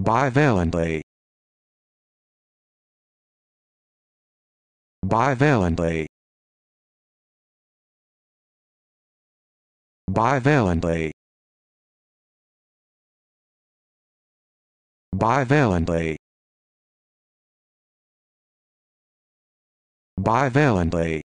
bivalently bivalently bivalently bivalently bivalently